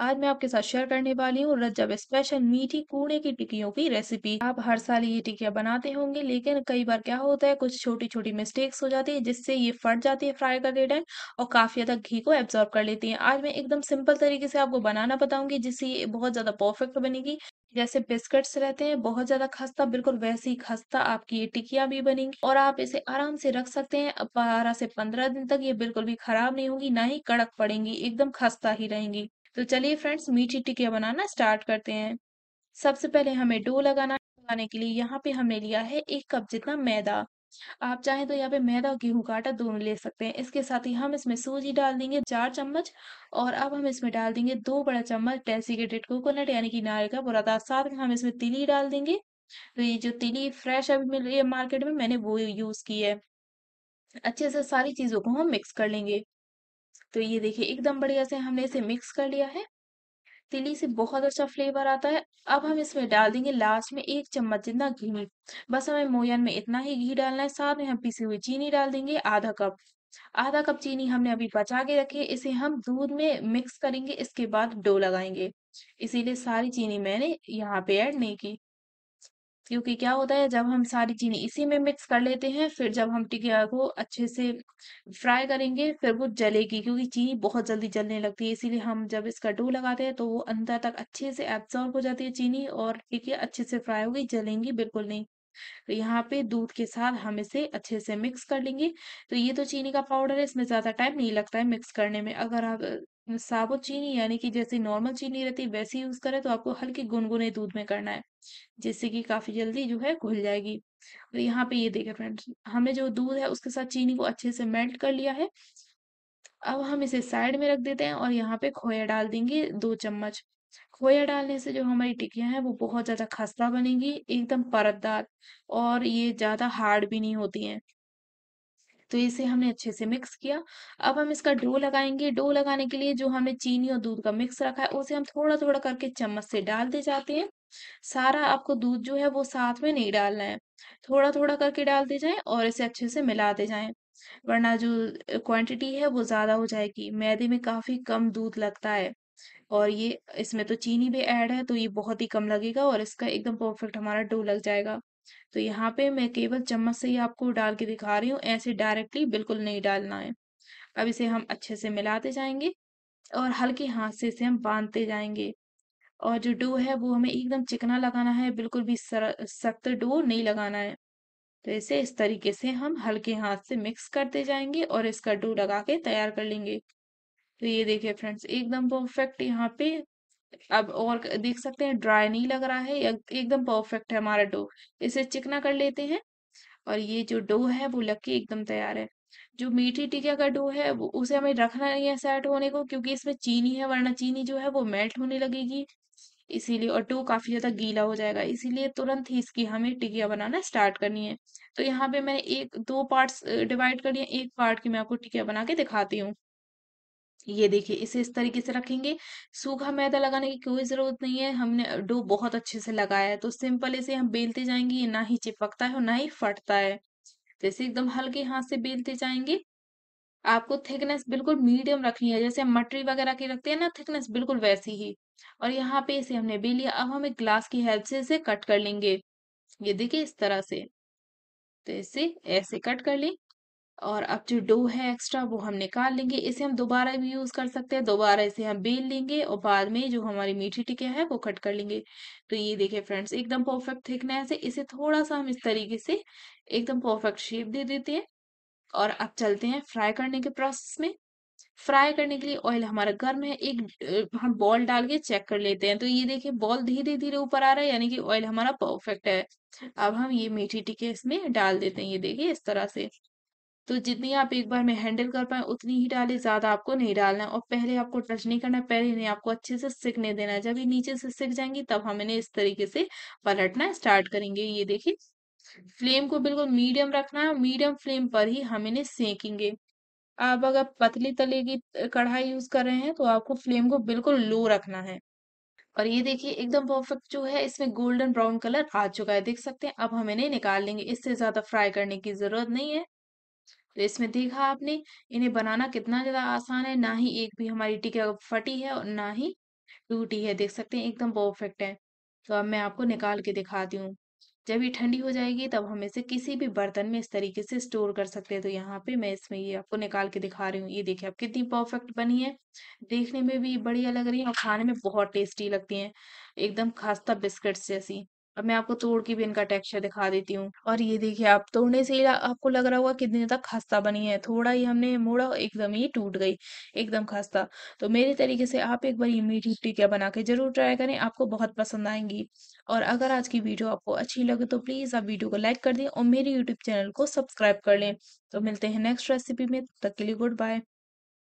आज मैं आपके साथ शेयर करने वाली हूँ रजब स्पेशल मीठी कूड़े की टिकियों की रेसिपी आप हर साल ये टिकिया बनाते होंगे लेकिन कई बार क्या होता है कुछ छोटी छोटी मिस्टेक्स हो जाती है जिससे ये फट जाती है फ्राई करते टाइम और काफी ज्यादा घी को एब्जॉर्ब कर लेती है आज मैं एकदम सिंपल तरीके से आपको बनाना बताऊंगी जिससे ये बहुत ज्यादा परफेक्ट बनेगी जैसे बिस्किट्स रहते हैं बहुत ज्यादा खस्ता बिल्कुल वैसी खस्ता आपकी ये टिकिया भी बनेंगी और आप इसे आराम से रख सकते हैं बारह से पंद्रह दिन तक ये बिल्कुल भी खराब नहीं होगी ना ही कड़क पड़ेंगी एकदम खस्ता ही रहेंगी तो चलिए फ्रेंड्स मीठी टिकिया बनाना स्टार्ट करते हैं सबसे पहले हमें डो लगाना लगाने के लिए यहाँ पे हमने लिया है एक कप जितना मैदा आप चाहें तो यहाँ पे मैदा और गेहूं का आटा दोनों ले सकते हैं इसके साथ ही हम इसमें सूजी डाल देंगे चार चम्मच और अब हम इसमें डाल देंगे दो बड़ा चम्मच डेसिकेटेड कोकोनट यानी कि नारियल का बुरादा साथ में हम इसमें तिली डाल देंगे तो ये जो तिली फ्रेश अभी मिल रही है मार्केट में मैंने वो यूज की है अच्छे से सारी चीजों को हम मिक्स कर लेंगे तो ये देखिए एकदम बढ़िया से हमने इसे मिक्स कर लिया है तिली से बहुत अच्छा फ्लेवर आता है अब हम इसमें डाल देंगे लास्ट में एक चम्मच जितना घी बस हमें मोयन में इतना ही घी डालना है साथ में हम पीसी हुई चीनी डाल देंगे आधा कप आधा कप चीनी हमने अभी बचा के रखी है इसे हम दूध में मिक्स करेंगे इसके बाद डो लगाएंगे इसीलिए सारी चीनी मैंने यहाँ पे ऐड नहीं की क्योंकि क्या होता है जब हम सारी चीनी इसी में मिक्स कर लेते हैं फिर जब हम टिकिया को अच्छे से फ्राई करेंगे फिर वो जलेगी क्योंकि चीनी बहुत जल्दी जलने लगती है इसीलिए हम जब इसका डो लगाते हैं तो वो अंदर तक अच्छे से एब्जॉर्ब हो जाती है चीनी और टिकिया अच्छे से फ्राई होगी जलेंगी बिल्कुल नहीं तो यहाँ पे दूध के साथ हम इसे अच्छे से मिक्स कर लेंगे तो ये तो चीनी का पाउडर है इसमें ज्यादा टाइम नहीं लगता है मिक्स करने में अगर आप साबुत चीनी यानी कि जैसे नॉर्मल चीनी रहती है वैसे यूज करें तो आपको हल्के गुनगुने दूध में करना है जिससे कि काफी जल्दी जो है घुल जाएगी और यहाँ पे ये देखें फ्रेंड्स हमने जो दूध है उसके साथ चीनी को अच्छे से मेल्ट कर लिया है अब हम इसे साइड में रख देते हैं और यहाँ पे खोया डाल देंगे दो चम्मच खोया डालने से जो हमारी टिकिया है वो बहुत ज्यादा खस्ता बनेंगी एकदम परतदार और ये ज्यादा हार्ड भी नहीं होती हैं तो इसे हमने अच्छे से मिक्स किया अब हम इसका डो लगाएंगे डो लगाने के लिए जो हमने चीनी और दूध का मिक्स रखा है उसे हम थोड़ा थोड़ा करके चम्मच से डालते जाते हैं सारा आपको दूध जो है वो साथ में नहीं डालना है थोड़ा थोड़ा करके डालते जाएं और इसे अच्छे से मिलाते जाएं वरना जो क्वांटिटी है वो ज़्यादा हो जाएगी मैदे में काफ़ी कम दूध लगता है और ये इसमें तो चीनी भी ऐड है तो ये बहुत ही कम लगेगा और इसका एकदम परफेक्ट हमारा डो लग जाएगा तो यहाँ पे मैं केवल चम्मच से ही आपको डाल के दिखा रही हूँ ऐसे डायरेक्टली बिल्कुल नहीं डालना है अब इसे हम अच्छे से मिलाते जाएंगे और हल्के हाथ से इसे हम बांधते जाएंगे और जो डो है वो हमें एकदम चिकना लगाना है बिल्कुल भी सख्त डो नहीं लगाना है तो इसे इस तरीके से हम हल्के हाथ से मिक्स करते जाएंगे और इसका डो लगा के तैयार कर लेंगे तो ये देखिए फ्रेंड्स एकदम परफेक्ट यहाँ पे अब और देख सकते हैं ड्राई नहीं लग रहा है एकदम परफेक्ट है हमारा डो इसे चिकना कर लेते हैं और ये जो डो है वो लग के एकदम तैयार है जो मीठी टिकिया का डो है वो उसे हमें रखना नहीं है सेट होने को क्योंकि इसमें चीनी है वरना चीनी जो है वो मेल्ट होने लगेगी इसीलिए और डो काफी ज्यादा गीला हो जाएगा इसीलिए तुरंत ही इसकी हमें टिकिया बनाना स्टार्ट करनी है तो यहाँ पे मैंने एक दो पार्ट्स डिवाइड कर दिया एक पार्ट की मैं आपको टिकिया बना के दिखाती हूँ ये देखिए इसे इस तरीके से रखेंगे सूखा मैदा लगाने की कोई ज़रूरत नहीं है हमने डो बहुत अच्छे से लगाया है तो सिंपल इसे हम बेलते जाएंगे ये ना ही चिपकता है और ना ही फटता है जैसे तो एकदम हल्के हाथ से बेलते जाएंगे आपको थिकनेस बिल्कुल मीडियम रखनी है जैसे हम मटरी वगैरह की रखते हैं ना थिकनेस बिल्कुल वैसी ही और यहाँ पे इसे हमने बे लिया अब हम एक ग्लास की हेल्प से इसे कट कर लेंगे ये देखिए इस तरह से तो इसे ऐसे कट कर लें और अब जो डो है एक्स्ट्रा वो हम निकाल लेंगे इसे हम दोबारा भी यूज़ कर सकते हैं दोबारा इसे हम बेल लेंगे और बाद में जो हमारी मीठी टिकिया है वो कट कर लेंगे तो ये देखिए फ्रेंड्स एकदम परफेक्ट थिकनेस है इसे थोड़ा सा हम इस तरीके से एकदम परफेक्ट शेप दे देते हैं और अब चलते हैं फ्राई करने के प्रोसेस में फ्राई करने के लिए ऑयल हमारा गर्म है एक हम बॉल डाल के चेक कर लेते हैं तो ये देखिए बॉल धीरे धीरे ऊपर आ रहा है यानी कि ऑयल हमारा परफेक्ट है अब हम ये मीठी टिके इसमें डाल देते हैं ये देखिए इस तरह से तो जितनी आप एक बार में हैंडल कर पाए उतनी ही डालें ज़्यादा आपको नहीं डालना और पहले आपको टच नहीं करना पहले इन्हें आपको अच्छे से सिकने देना है जब ये नीचे से सिक जाएंगी तब हम इन्हें इस तरीके से पलटना स्टार्ट करेंगे ये देखिए फ्लेम को बिल्कुल मीडियम रखना है मीडियम फ्लेम पर ही हम इन्हें सेकेंगे आप अगर पतली तले की कढ़ाई यूज कर रहे हैं तो आपको फ्लेम को बिल्कुल लो रखना है और ये देखिए एकदम परफेक्ट जो है इसमें गोल्डन ब्राउन कलर आ चुका है देख सकते हैं अब हम इन्हें निकाल लेंगे इससे ज्यादा फ्राई करने की जरूरत नहीं है तो इसमें देखा आपने इन्हें बनाना कितना ज्यादा आसान है ना ही एक भी हमारी टिकिया फटी है और ना ही टूटी है देख सकते हैं एकदम परफेक्ट है तो अब मैं आपको निकाल के दिखाती हूँ जब ये ठंडी हो जाएगी तब हम इसे किसी भी बर्तन में इस तरीके से स्टोर कर सकते हैं तो यहाँ पे मैं इसमें ये आपको निकाल के दिखा रही हूँ ये देखिए आप कितनी परफेक्ट बनी है देखने में भी बढ़िया लग रही है और खाने में बहुत टेस्टी लगती है एकदम खास्ता बिस्किट्स जैसी अब मैं आपको तोड़ के भी इनका टेक्सचर दिखा देती हूँ और ये देखिए आप तोड़ने से ही आपको लग रहा होगा कितने तक खस्ता बनी है थोड़ा ही हमने मोड़ा एकदम ही टूट गई एकदम खस्ता तो मेरे तरीके से आप एक बार ये मीठी टिकिया बना के जरूर ट्राई करें आपको बहुत पसंद आएंगी और अगर आज की वीडियो आपको अच्छी लगे तो प्लीज़ आप वीडियो को लाइक कर दें और मेरे यूट्यूब चैनल को सब्सक्राइब कर लें तो मिलते हैं नेक्स्ट रेसिपी में तब तक के लिए गुड बाय